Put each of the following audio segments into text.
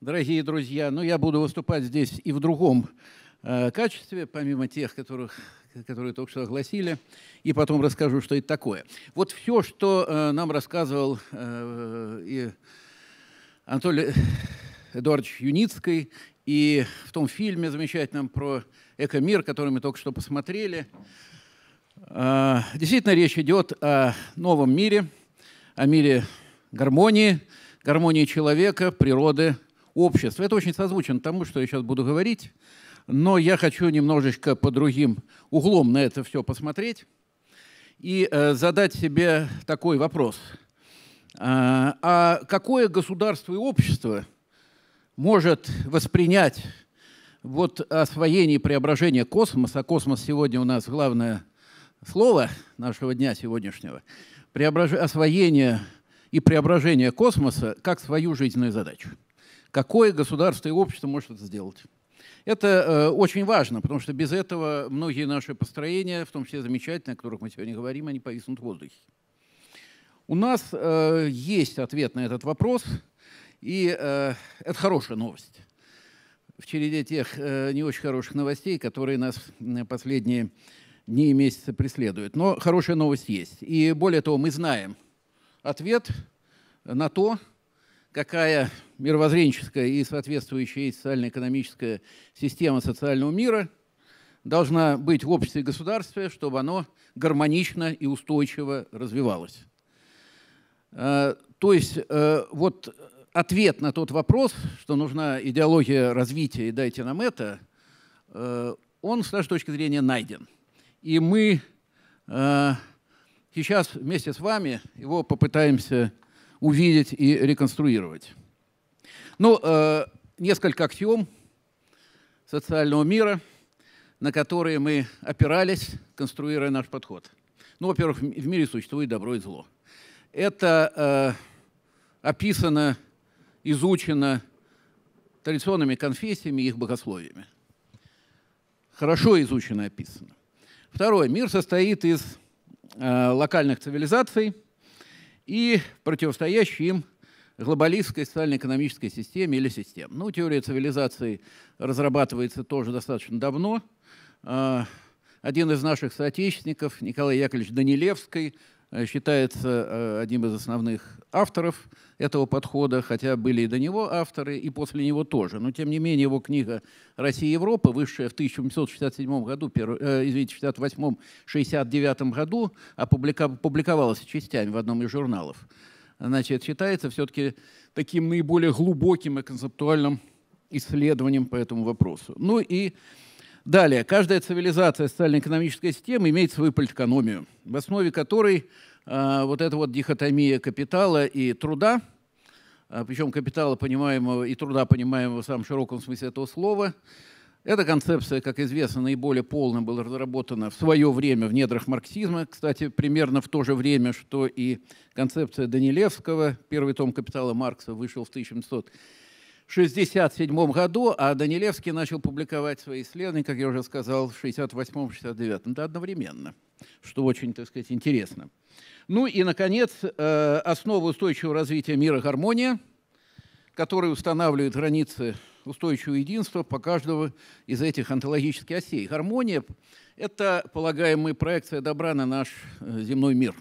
дорогие друзья. Но ну, я буду выступать здесь и в другом э, качестве, помимо тех, которых, которые только что огласили, и потом расскажу, что это такое. Вот все, что э, нам рассказывал э, и Анатолий Эдуардович Юницкий, и в том фильме замечательном про «Экомир», который мы только что посмотрели, действительно речь идет о новом мире, о мире гармонии, гармонии человека, природы, общества. Это очень созвучно тому, что я сейчас буду говорить, но я хочу немножечко по другим углом на это все посмотреть и э, задать себе такой вопрос. А, а какое государство и общество может воспринять вот освоение и преображение космоса, космос сегодня у нас главное слово нашего дня сегодняшнего, преображ... освоение и преображение космоса как свою жизненную задачу. Какое государство и общество может это сделать? Это э, очень важно, потому что без этого многие наши построения, в том числе замечательные, о которых мы сегодня говорим, они повиснут в воздухе. У нас э, есть ответ на этот вопрос, и э, это хорошая новость. В череде тех э, не очень хороших новостей, которые нас последние дни и месяцы преследуют. Но хорошая новость есть. И более того, мы знаем ответ на то, какая мировоззренческая и соответствующая ей социально-экономическая система социального мира должна быть в обществе и государстве, чтобы оно гармонично и устойчиво развивалось. Э, то есть э, вот ответ на тот вопрос, что нужна идеология развития и дайте нам это, э, он, с нашей точки зрения, найден. И мы сейчас вместе с вами его попытаемся увидеть и реконструировать. Ну, э, несколько аксиом социального мира, на которые мы опирались, конструируя наш подход. Ну, во-первых, в мире существует добро и зло. Это э, описано, изучено традиционными конфессиями и их богословиями. Хорошо изучено и описано. Второе. Мир состоит из э, локальных цивилизаций – и противостоящей им глобалистской социально-экономической системе или систем. Ну, теория цивилизации разрабатывается тоже достаточно давно. А, один из наших соотечественников, Николай Яковлевич Данилевский, Э, считается э, э, одним из основных авторов этого подхода, хотя были и до него авторы, и после него тоже. Но, тем не менее, его книга «Россия и Европа», вышедшая в 1867 году, извините, 1868 69 году, опубликовалась частями в одном из журналов, значит, считается все-таки таким наиболее глубоким и концептуальным исследованием по этому вопросу. Ну и Далее. Каждая цивилизация социально-экономической системы имеет свою политэкономию, в основе которой э, вот эта вот дихотомия капитала и труда, э, а, причем капитала, понимаемого и труда, понимаемого в самом широком смысле этого слова, эта концепция, как известно, наиболее полно была разработана в свое время в недрах марксизма, кстати, примерно в то же время, что и концепция Данилевского. Первый том «Капитала Маркса» вышел в 1900 1967 году, а Данилевский начал публиковать свои исследования, как я уже сказал, в 1968-1969, да, одновременно, что очень, так сказать, интересно. Ну и, наконец, э, основа устойчивого развития мира – гармония, которая устанавливает границы устойчивого единства по каждому из этих онтологических осей. Гармония – это полагаемая проекция добра на наш э, земной мир.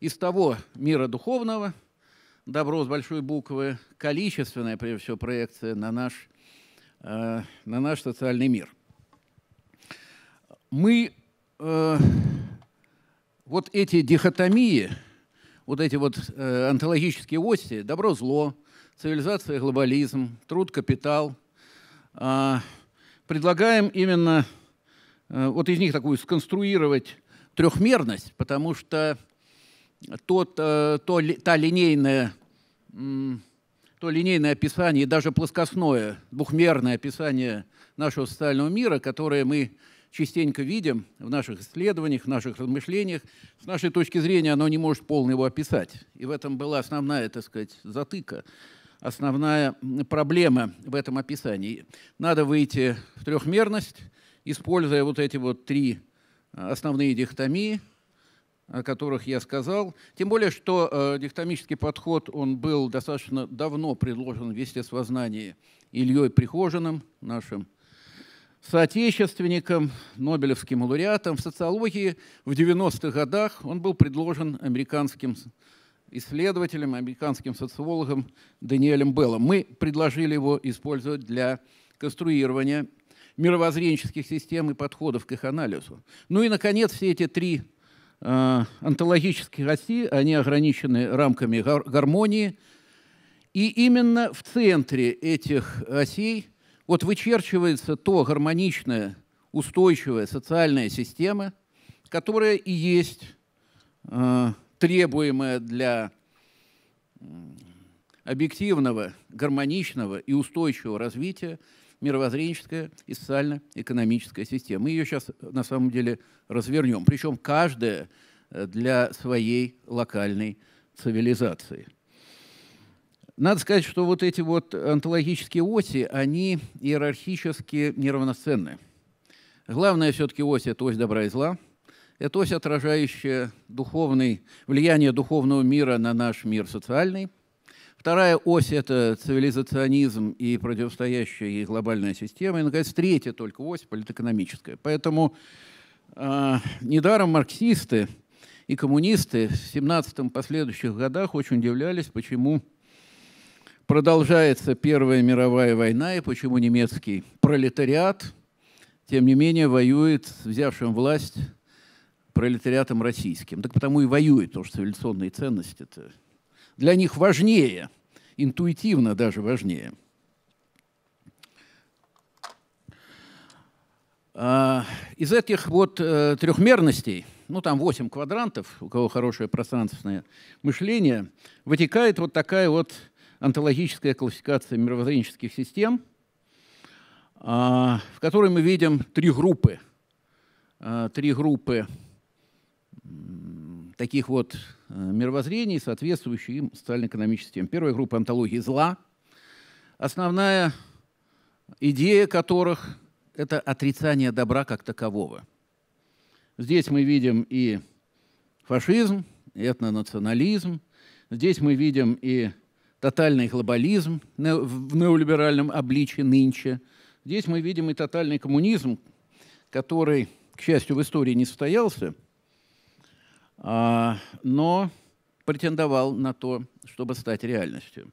Из того мира духовного – добро с большой буквы, количественная, прежде всего, проекция на наш, э, на наш социальный мир. Мы э, вот эти дихотомии, вот эти вот э, онтологические оси, добро-зло, цивилизация, глобализм, труд, капитал, э, предлагаем именно э, вот из них такую сконструировать трехмерность, потому что тот, э, то, та линейная, то линейное описание и даже плоскостное, двухмерное описание нашего социального мира, которое мы частенько видим в наших исследованиях, в наших размышлениях. С нашей точки зрения оно не может полно его описать. И в этом была основная, так сказать, затыка, основная проблема в этом описании. Надо выйти в трехмерность, используя вот эти вот три э, основные дихотомии – о которых я сказал. Тем более, что э, дихтомический подход он был достаточно давно предложен в естествознании Ильей Прихожиным, нашим соотечественником, нобелевским лауреатом. В социологии в 90-х годах он был предложен американским исследователем, американским социологом Даниэлем Беллом. Мы предложили его использовать для конструирования мировоззренческих систем и подходов к их анализу. Ну и, наконец, все эти три Э, онтологической России, они ограничены рамками гар гармонии. И именно в центре этих осей вот вычерчивается то гармоничная, устойчивая социальная система, которая и есть э, требуемая для объективного, гармоничного и устойчивого развития мировоззренческая и социально-экономическая система. Мы ее сейчас э, на самом деле развернем, причем каждая э, для своей локальной цивилизации. Надо сказать, что вот эти вот онтологические оси, они иерархически неравноценны. Главная все-таки ось – это ось добра и зла. Это ось, отражающая духовный, влияние духовного мира на наш мир социальный – Вторая ось – это цивилизационизм и противостоящая ей глобальная система. И, наконец, третья только ось – политэкономическая. Поэтому э, недаром марксисты и коммунисты в 17-м последующих годах очень удивлялись, почему продолжается Первая мировая война и почему немецкий пролетариат, тем не менее, воюет с взявшим власть пролетариатом российским. Так потому и воюет, потому что цивилизационные ценности-то для них важнее, интуитивно даже важнее. А, из этих вот э, трехмерностей, ну там 8 квадрантов, у кого хорошее пространственное мышление, вытекает вот такая вот онтологическая классификация мировоззренческих систем, а, в которой мы видим три группы. А, три группы таких вот э, мировоззрений, соответствующих им социально-экономическим Первая группа – антологии зла, основная идея которых – это отрицание добра как такового. Здесь мы видим и фашизм, и этнонационализм, здесь мы видим и тотальный глобализм в неолиберальном обличии нынче, здесь мы видим и тотальный коммунизм, который, к счастью, в истории не состоялся – а, но претендовал на то, чтобы стать реальностью.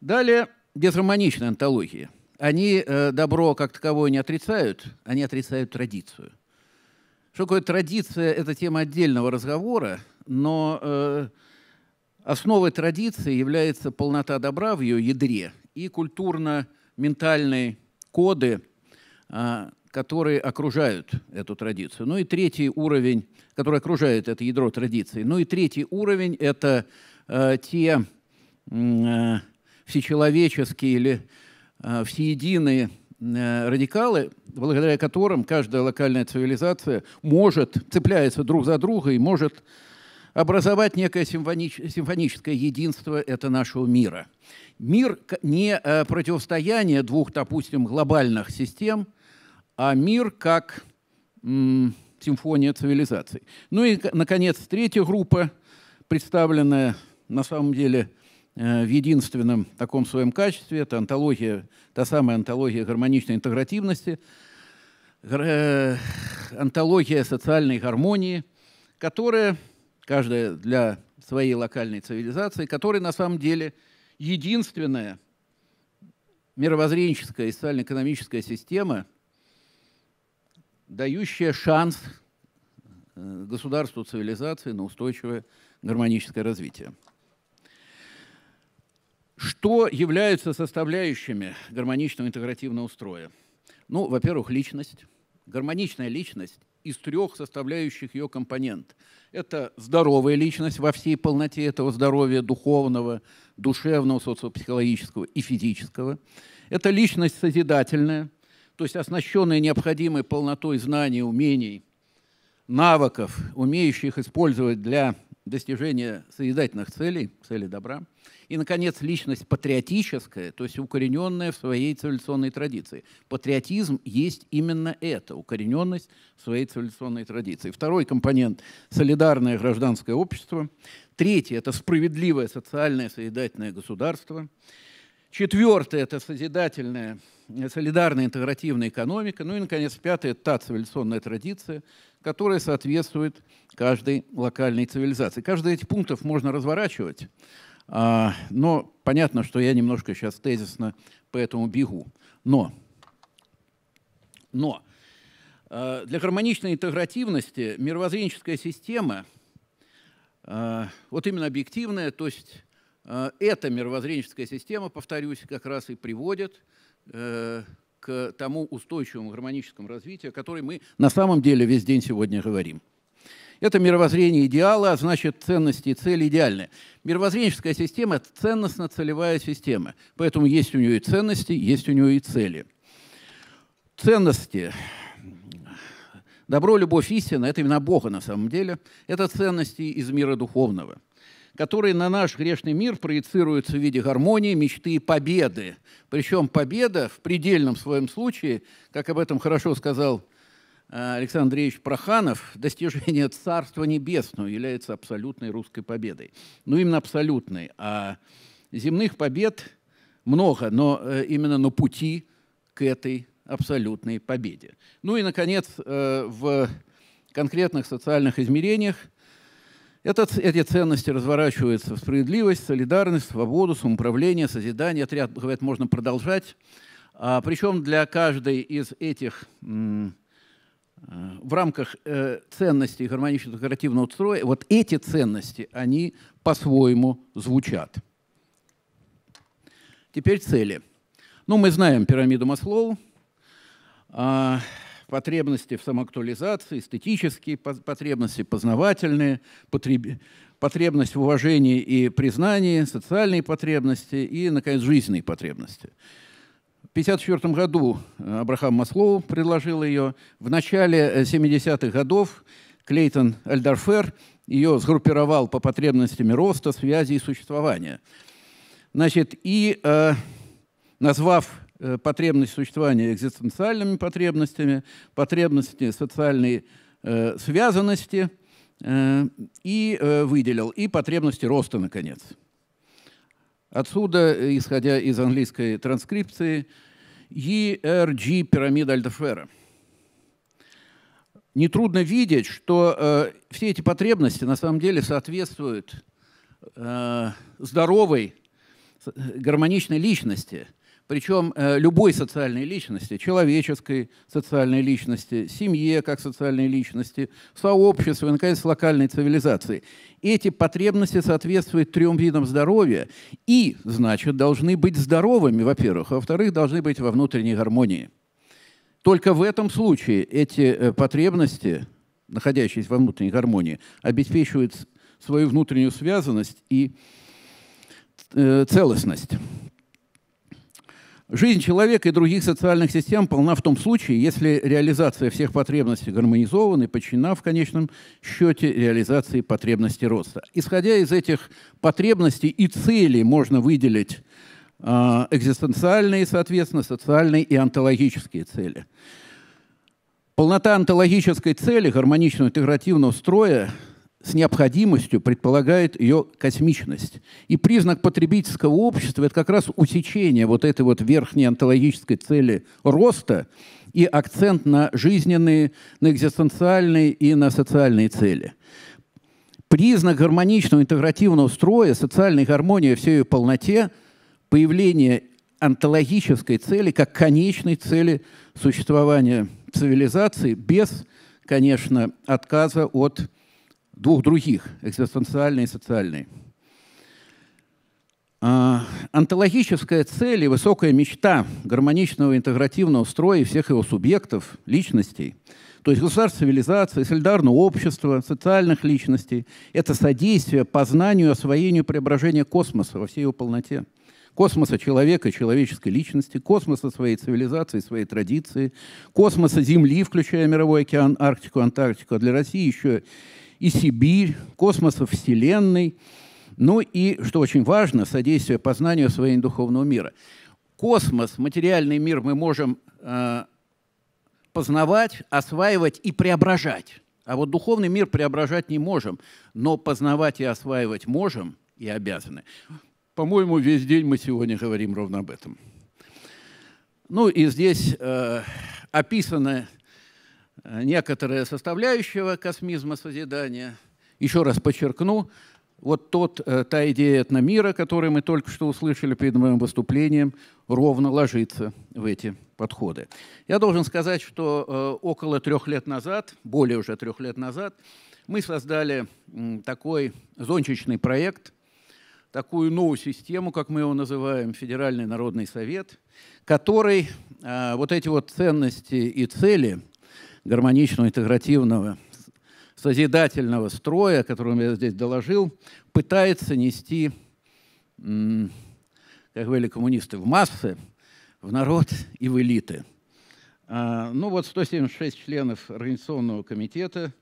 Далее безроманичные антологии. Они э, добро как таковое не отрицают, они отрицают традицию. Что такое традиция – это тема отдельного разговора, но э, основой традиции является полнота добра в ее ядре и культурно-ментальные коды, а, которые окружают эту традицию. Ну и третий уровень, который окружает это ядро традиции. Ну и третий уровень – это э, те э, всечеловеческие или э, всеединые э, радикалы, благодаря которым каждая локальная цивилизация может, цепляется друг за друга и может образовать некое симфонич, симфоническое единство это нашего мира. Мир не э, противостояние двух, допустим, глобальных систем – а мир как симфония цивилизаций. Ну и, наконец, третья группа, представленная на самом деле э, в единственном таком своем качестве, это антология, та самая антология гармоничной интегративности, э, антология социальной гармонии, которая, каждая для своей локальной цивилизации, которая на самом деле единственная мировоззренческая и социально-экономическая система – дающая шанс э, государству цивилизации на устойчивое гармоническое развитие. Что является составляющими гармоничного интегративного строя? Ну, во-первых, личность. Гармоничная личность из трех составляющих ее компонент. Это здоровая личность во всей полноте этого здоровья духовного, душевного, социопсихологического и физического. Это личность созидательная – то есть оснащенные необходимой полнотой знаний, умений, навыков, умеющих использовать для достижения созидательных целей, цели добра. И, наконец, личность патриотическая, то есть укорененная в своей цивилизационной традиции. Патриотизм есть именно это, укорененность в своей цивилизационной традиции. Второй компонент – солидарное гражданское общество. Третий – это справедливое социальное созидательное государство. Четвертое – это созидательная, солидарная интегративная экономика. Ну и, наконец, пятое – это та цивилизационная традиция, которая соответствует каждой локальной цивилизации. Каждый из этих пунктов можно разворачивать, а, но понятно, что я немножко сейчас тезисно по этому бегу. Но, но а, для гармоничной интегративности мировоззренческая система, а, вот именно объективная, то есть Э, эта мировоззренческая система, повторюсь, как раз и приводит э, к тому устойчивому гармоническому развитию, о котором мы на самом деле весь день сегодня говорим. Это мировоззрение идеала, а значит ценности и цели идеальны. Мировоззренческая система – это ценностно-целевая система, поэтому есть у нее и ценности, есть у нее и цели. Ценности Добро, любовь, истина – это именно Бога на самом деле. Это ценности из мира духовного которые на наш грешный мир проецируются в виде гармонии, мечты и победы. Причем победа в предельном своем случае, как об этом хорошо сказал э, Александр Андреевич Проханов, достижение Царства Небесного является абсолютной русской победой. Ну, именно абсолютной. А земных побед много, но э, именно на пути к этой абсолютной победе. Ну и, наконец, э, в конкретных социальных измерениях – это, эти ценности разворачиваются в справедливость, солидарность, свободу, самоуправление, созидание. Ряд, говорят, можно продолжать. А, причем для каждой из этих э, в рамках э, ценностей гармоничного декоративного строя вот эти ценности, они по-своему звучат. Теперь цели. Ну, мы знаем пирамиду Маслоу. А, потребности в самоактуализации, эстетические потребности, познавательные, потребность в уважении и признании, социальные потребности и, наконец, жизненные потребности. В 1954 году э, Абрахам Маслоу предложил ее. В начале 70-х э, годов Клейтон Альдарфер ее сгруппировал по потребностям роста, связи и существования. Значит, и э, назвав Э, потребность существования экзистенциальными потребностями, потребности социальной э, связанности э, и э, выделил, и потребности роста, наконец. Отсюда, исходя из английской транскрипции, ERG пирамида Альдефера. Нетрудно видеть, что э, все эти потребности на самом деле соответствуют э, здоровой, э, гармоничной личности – причем э, любой социальной личности, человеческой социальной личности, семье как социальной личности, сообществу и, наконец, локальной цивилизации. Эти потребности соответствуют трем видам здоровья и, значит, должны быть здоровыми, во-первых, а во-вторых, должны быть во внутренней гармонии. Только в этом случае эти э, потребности, находящиеся во внутренней гармонии, обеспечивают свою внутреннюю связанность и э, целостность. Жизнь человека и других социальных систем полна в том случае, если реализация всех потребностей гармонизована и подчинена в конечном счете реализации потребностей роста. Исходя из этих потребностей и целей можно выделить а, экзистенциальные, соответственно, социальные и онтологические цели. Полнота онтологической цели гармоничного интегративного строя с необходимостью предполагает ее космичность. И признак потребительского общества – это как раз усечение вот этой вот верхней онтологической цели роста и акцент на жизненные, на экзистенциальные и на социальные цели. Признак гармоничного интегративного строя, социальной гармонии в всей ее полноте – появление онтологической цели как конечной цели существования цивилизации без, конечно, отказа от двух других, экзистенциальной и социальной. А, антологическая цель и высокая мечта гармоничного интегративного строя всех его субъектов, личностей, то есть государств, цивилизации, солидарного общества, социальных личностей, это содействие познанию, освоению, преображению космоса во всей его полноте. Космоса человека, человеческой личности, космоса своей цивилизации, своей традиции, космоса Земли, включая мировой океан, Арктику, Антарктику, а для России еще и Сибирь, космоса Вселенной, ну и, что очень важно, содействие познанию своего духовного мира. Космос, материальный мир мы можем э, познавать, осваивать и преображать. А вот духовный мир преображать не можем, но познавать и осваивать можем и обязаны. По-моему, весь день мы сегодня говорим ровно об этом. Ну и здесь э, описаны Э, некоторая составляющего космизма созидания. Еще раз подчеркну, вот тот, э, та идея этномира, которую мы только что услышали перед моим выступлением, ровно ложится в эти подходы. Я должен сказать, что э, около трех лет назад, более уже трех лет назад, мы создали такой зонтичный проект, такую новую систему, как мы его называем, Федеральный народный совет, который вот эти вот ценности и цели – гармоничного, интегративного, созидательного строя, о котором я здесь доложил, пытается нести, как говорили коммунисты, в массы, в народ и в элиты. А, ну вот 176 членов Организационного комитета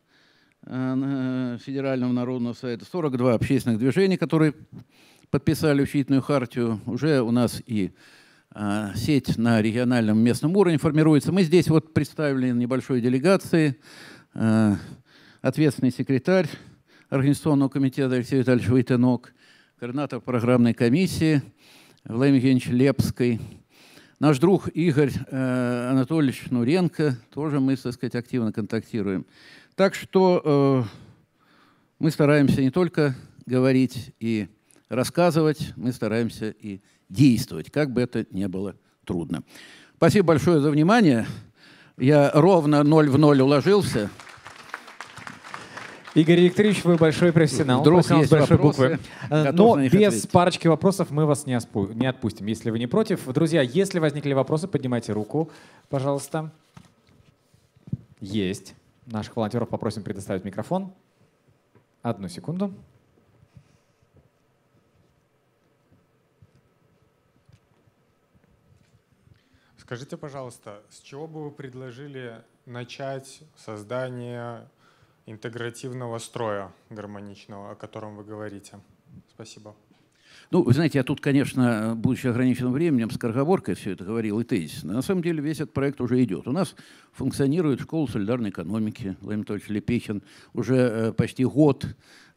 а, Федерального народного совета, 42 общественных движений, которые подписали учительную хартию. Уже у нас и Э, сеть на региональном местном уровне формируется. Мы здесь вот представили небольшой делегации, э, ответственный секретарь Организационного комитета Алексей Витальевич Войтенок, координатор программной комиссии Владимир Евгеньевич Лепский, наш друг Игорь э, Анатольевич Нуренко, тоже мы, так сказать, активно контактируем. Так что мы стараемся не только говорить и рассказывать, мы стараемся и действовать, как бы это ни было трудно. Спасибо большое за внимание. Я ровно ноль в ноль уложился. Игорь Викторович, вы большой профессионал. Вдруг профессионал есть большой вопросы, буквы. Э, но без ответить. парочки вопросов мы вас не, не отпустим, если вы не против. Друзья, если возникли вопросы, поднимайте руку, пожалуйста. Есть. Наших волонтеров попросим предоставить микрофон. Одну секунду. Скажите, пожалуйста, с чего бы вы предложили начать создание интегративного строя гармоничного, о котором вы говорите? Спасибо. Ну, вы знаете, я тут, конечно, будучи ограниченным временем, с корговоркой все это говорил и тезисно. На самом деле весь этот проект уже идет. У нас функционирует школа солидарной экономики. Владимир Анатольевич Лепехин уже э, почти год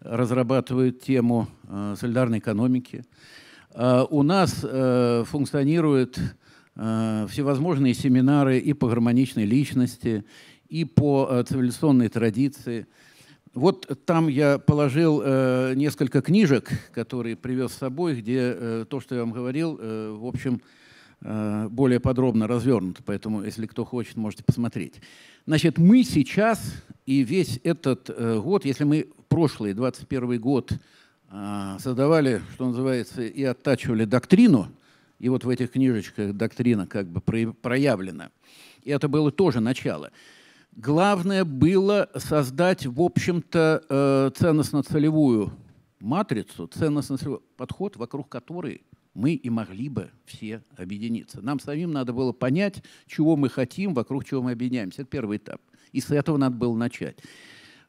разрабатывает тему э, солидарной экономики. Э, у нас функционирует Э, всевозможные семинары и по гармоничной личности, и по э, цивилизационной традиции. Вот там я положил э, несколько книжек, которые привез с собой, где то, что я вам говорил, в общем, более подробно развернуто. Поэтому, если кто хочет, можете посмотреть. Значит, мы сейчас и весь этот год, если мы прошлый, 21 год, э, создавали, что называется, и оттачивали доктрину – и вот в этих книжечках доктрина как бы проявлена. И это было тоже начало. Главное было создать, в общем-то, э, ценностно-целевую матрицу, ценностно-целевой подход, вокруг которой мы и могли бы все объединиться. Нам самим надо было понять, чего мы хотим, вокруг чего мы объединяемся. Это первый этап. И с этого надо было начать.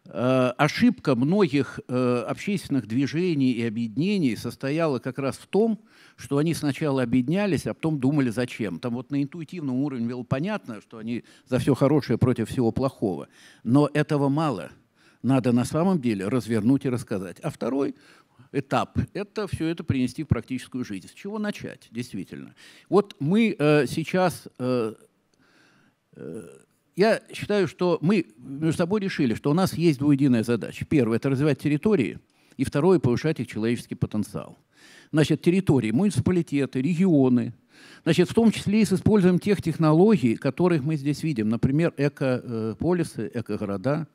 Э, ошибка многих э, общественных движений и объединений состояла как раз в том, что они сначала объединялись, а потом думали зачем. Там вот на интуитивном уровне было понятно, что они за все хорошее против всего плохого. Но этого мало. Надо на самом деле развернуть и рассказать. А второй этап – это все это принести в практическую жизнь. С чего начать, действительно? Вот мы э, сейчас э, э я считаю, что мы между собой решили, что у нас есть двуединая задача. Первое – это развивать территории, и второе – повышать их человеческий потенциал. Значит, территории, муниципалитеты, регионы, Значит, в том числе и с использованием тех технологий, которых мы здесь видим, например, экополисы, экогорода,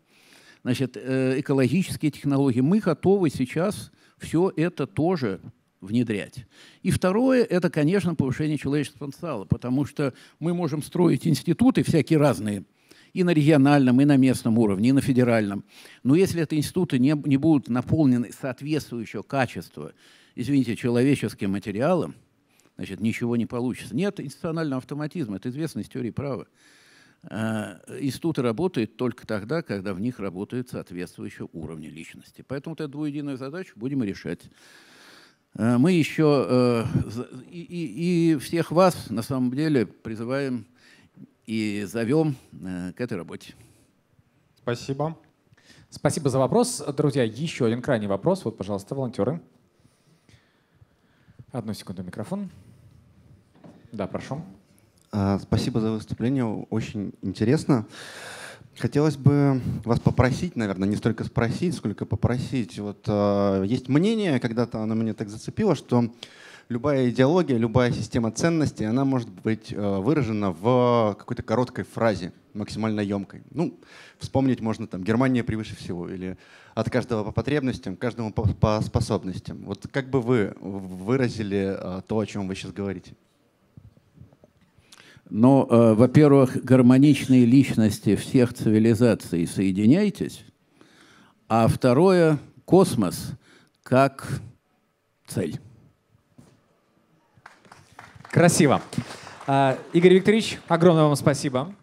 значит, э, экологические технологии. Мы готовы сейчас все это тоже внедрять. И второе – это, конечно, повышение человеческого потенциала, потому что мы можем строить институты всякие разные – и на региональном, и на местном уровне, и на федеральном. Но если эти институты не, не будут наполнены соответствующего качества, извините, человеческим материалом, значит, ничего не получится. Нет институционального автоматизма, это известно из теории права. А, институты работают только тогда, когда в них работают соответствующие уровни личности. Поэтому вот эту двуединую задачу будем решать. А, мы еще э, и, и, и всех вас на самом деле призываем и зовем э, к этой работе. Спасибо. Спасибо за вопрос. Друзья, еще один крайний вопрос. Вот, пожалуйста, волонтеры. Одну секунду, микрофон. Да, прошу. А, спасибо за выступление. Очень интересно. Хотелось бы вас попросить, наверное, не столько спросить, сколько попросить. Вот а, есть мнение, когда-то оно меня так зацепило, что любая идеология, любая система ценностей, она может быть э, выражена в какой-то короткой фразе, максимально емкой. Ну, вспомнить можно там «Германия превыше всего» или «От каждого по потребностям, каждому по способностям». Вот как бы вы выразили э, то, о чем вы сейчас говорите? Но, ну, э, во-первых, гармоничные личности всех цивилизаций соединяйтесь, а второе – космос как цель. Красиво. А, Игорь Викторович, огромное вам спасибо.